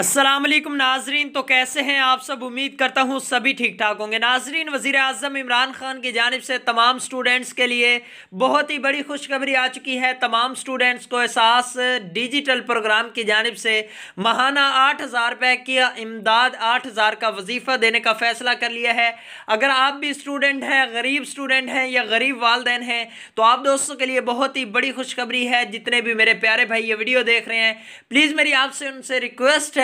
असलम नाजरीन तो कैसे हैं आप सब उम्मीद करता हूँ सभी ठीक ठाक होंगे नाजरीन वज़ी अजम इमरान ख़ान की जानब से तमाम स्टूडेंट्स के लिए बहुत ही बड़ी खुशखबरी आ चुकी है तमाम स्टूडेंट्स को एहसास डिजिटल प्रोग्राम की जानब से माहाना आठ हज़ार रुपये की इमदाद आठ हज़ार का वजीफ़ा देने का फ़ैसला कर लिया है अगर आप भी स्टूडेंट हैं गरीब स्टूडेंट हैं या गरीब वालदेन हैं तो आप दोस्तों के लिए बहुत ही बड़ी खुशखबरी है जितने भी मेरे प्यारे भाई ये वीडियो देख रहे हैं प्लीज़ मेरी आपसे उनसे रिक्वेस्ट है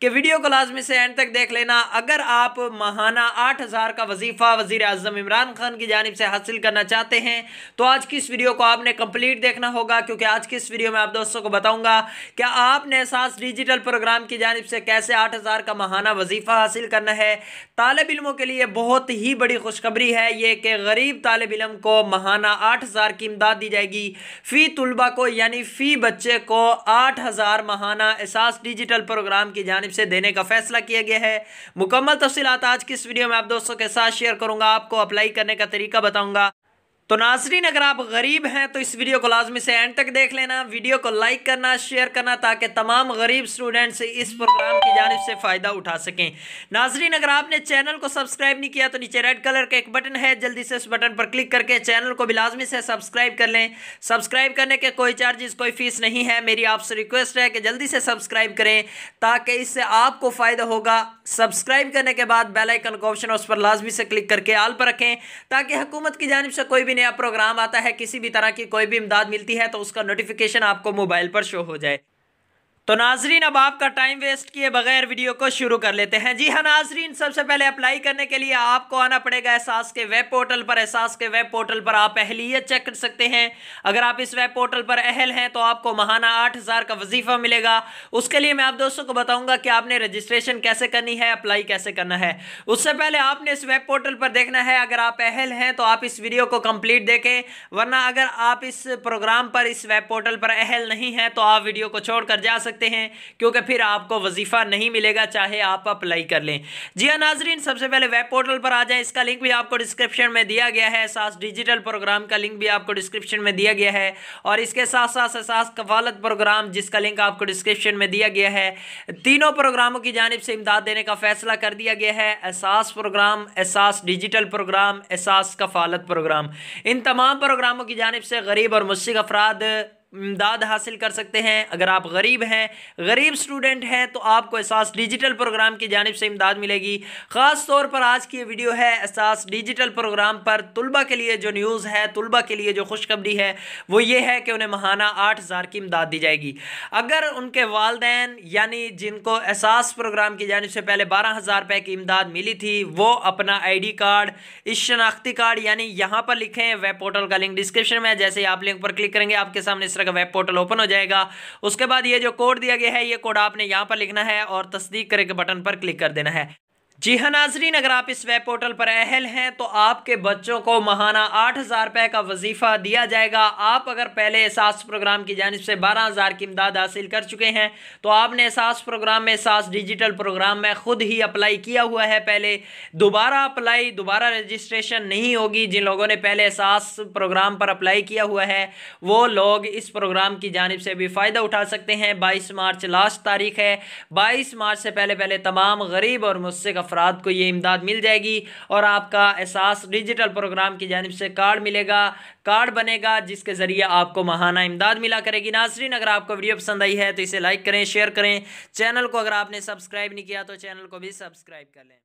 कि वीडियो को लाजमी से एंड तक देख लेना अगर आप माहाना आठ हज़ार का वजीफ़ा वजीर अजम इमरान खान की जानब से हासिल करना चाहते हैं तो आज की इस वीडियो को आपने कंप्लीट देखना होगा क्योंकि आज की इस वीडियो में आप दोस्तों को बताऊंगा कि आपने सास डिजिटल प्रोग्राम की जानब से कैसे आठ हज़ार का माहाना वजीफ़ा हासिल करना है तालब इलमों के लिए बहुत ही बड़ी खुशखबरी है ये कि गरीब तालब इलम को माहाना आठ हज़ार की इमदाद दी जाएगी फ़ी तलबा को यानी फ़ी बच्चे को आठ हज़ार माहाना एहसास डिजिटल प्रोग्राम की जानब जानब से देने का फैसला किया गया है मुकम्मल तफसीत आज की इस वीडियो में आप दोस्तों के साथ शेयर करूंगा आपको अप्लाई करने का तरीका बताऊंगा तो नाजरीन अगर आप गरीब हैं तो इस वीडियो को लाजमी से एंड तक देख लेना वीडियो को लाइक करना शेयर करना ताकि तमाम गरीब स्टूडेंट्स इस प्रोग्राम की जानब से फ़ायदा उठा सकें नाजरीन अगर आपने चैनल को सब्सक्राइब नहीं किया तो नीचे रेड कलर का एक बटन है जल्दी से उस बटन पर क्लिक करके चैनल को भी लाजमी से सब्सक्राइब कर लें सब्सक्राइब करने के कोई चार्जेस कोई फ़ीस नहीं है मेरी आपसे रिक्वेस्ट है कि जल्दी से सब्सक्राइब करें ताकि इससे आपको फ़ायदा होगा सब्सक्राइब करने के बाद बेलाइकन का ऑप्शन उस पर लाजमी से क्लिक करके आल पर रखें ताकि हुकूमत की जानब से कोई भी नया प्रोग्राम आता है किसी भी तरह की कोई भी इमदाद मिलती है तो उसका नोटिफिकेशन आपको मोबाइल पर शो हो जाए तो नाजरीन अब आपका टाइम वेस्ट किए बगैर वीडियो को शुरू कर लेते हैं जी हाँ नाजरीन सबसे पहले अप्लाई करने के लिए आपको आना पड़ेगा एहसास के वेब पोर्टल पर एहसास के वेब पोर्टल पर आप अहलियत चेक कर सकते हैं अगर आप इस वेब पोर्टल पर अहल हैं तो आपको महाना आठ हज़ार का वजीफा मिलेगा उसके लिए मैं आप दोस्तों को बताऊंगा कि आपने रजिस्ट्रेशन कैसे करनी है अप्लाई कैसे करना है उससे पहले आपने इस वेब पोर्टल पर देखना है अगर आप अहल हैं तो आप इस वीडियो को कंप्लीट देखें वरना अगर आप इस प्रोग्राम पर इस वेब पोर्टल पर अहल नहीं हैं तो आप वीडियो को छोड़कर जा सकते सकते हैं क्योंकि फिर आपको वजीफ़ा नहीं मिलेगा चाहे आप अप्लाई कर लें जी हाँ नाजरीन सबसे पहले वेब पोर्टल पर आ जाए इसका लिंक भी आपको डिस्क्रिप्शन में दिया गया है सास डिजिटल प्रोग्राम का लिंक भी आपको डिस्क्रिप्शन में दिया गया है और इसके साथ साथ सास कफालत प्रोग्राम जिसका लिंक आपको डिस्क्रिप्शन में दिया गया है तीनों प्रोग्रामों की जानब से इमदाद देने का फैसला कर दिया गया है एहसास प्रोग्राम एहसास डिजिटल प्रोग्राम एहसास कफालत प्रोग्राम इन तमाम प्रोग्रामों की जानब से गरीब और मुस्क अफराद इमदाद हासिल कर सकते हैं अगर आप गरीब हैं गरीब स्टूडेंट हैं तो आपको एहसास डिजिटल प्रोग्राम की जानब से इमदाद मिलेगी ख़ास तौर पर आज की वीडियो है एहसास डिजिटल प्रोग्राम पर तलबा के लिए जो न्यूज़ है तलबा के लिए जो खुशखबरी है वो ये है कि उन्हें महाना आठ हज़ार की इमदाद दी जाएगी अगर उनके वालदेन यानी जिनको एहसास प्रोग्राम की जानब से पहले बारह हज़ार रुपये की इमदाद मिली थी वो अपना आई डी कार्ड इस शनाख्ती कार्ड यानी यहाँ पर लिखें वेब पोर्टल का लिंक डिस्क्रिप्शन में जैसे आप लिंक पर क्लिक करेंगे आपके सामने तरह का वेब पोर्टल ओपन हो जाएगा उसके बाद ये जो कोड दिया गया है ये कोड आपने यहाँ पर लिखना है और तस्दीक करके बटन पर क्लिक कर देना है जी हाँ नाजरीन अगर आप इस वेब पोर्टल पर अहल हैं तो आपके बच्चों को महाना आठ हज़ार रुपये का वजीफ़ा दिया जाएगा आप अगर पहले एहसास प्रोग्राम की जानब से बारह हज़ार की इमदाद हासिल कर चुके हैं तो आपने एहसास प्रोग्राम में एहसास डिजिटल प्रोग्राम में ख़ुद ही अप्लाई किया हुआ है पहले दोबारा अप्लाई दोबारा रजिस्ट्रेशन नहीं होगी जिन लोगों ने पहले एहसास प्रोग्राम पर अप्लाई किया हुआ है वो लोग इस प्रोग्राम की जानब से भी फ़ायदा उठा सकते हैं बाईस मार्च लास्ट तारीख है बाईस मार्च से पहले पहले तमाम गरीब और मुस्से अफराद को ये इमदाद मिल जाएगी और आपका एहसास डिजिटल प्रोग्राम की जानब से कार्ड मिलेगा कार्ड बनेगा जिसके ज़रिए आपको महाना इमदाद मिला करेगी नासरीन अगर आपको वीडियो पसंद आई है तो इसे लाइक करें शेयर करें चैनल को अगर आपने सब्सक्राइब नहीं किया तो चैनल को भी सब्सक्राइब कर लें